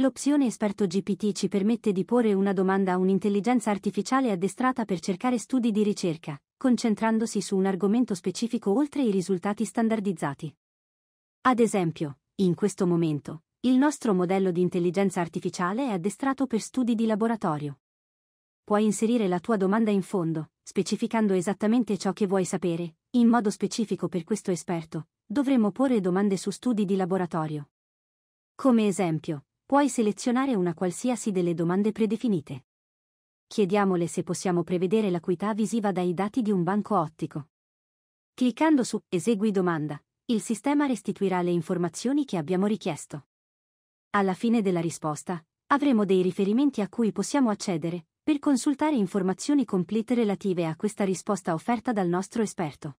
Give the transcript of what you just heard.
L'opzione Esperto GPT ci permette di porre una domanda a un'intelligenza artificiale addestrata per cercare studi di ricerca, concentrandosi su un argomento specifico oltre i risultati standardizzati. Ad esempio, in questo momento, il nostro modello di intelligenza artificiale è addestrato per studi di laboratorio. Puoi inserire la tua domanda in fondo, specificando esattamente ciò che vuoi sapere, in modo specifico per questo esperto, dovremo porre domande su studi di laboratorio. Come esempio, Puoi selezionare una qualsiasi delle domande predefinite. Chiediamole se possiamo prevedere l'acuità visiva dai dati di un banco ottico. Cliccando su Esegui domanda, il sistema restituirà le informazioni che abbiamo richiesto. Alla fine della risposta, avremo dei riferimenti a cui possiamo accedere per consultare informazioni complete relative a questa risposta offerta dal nostro esperto.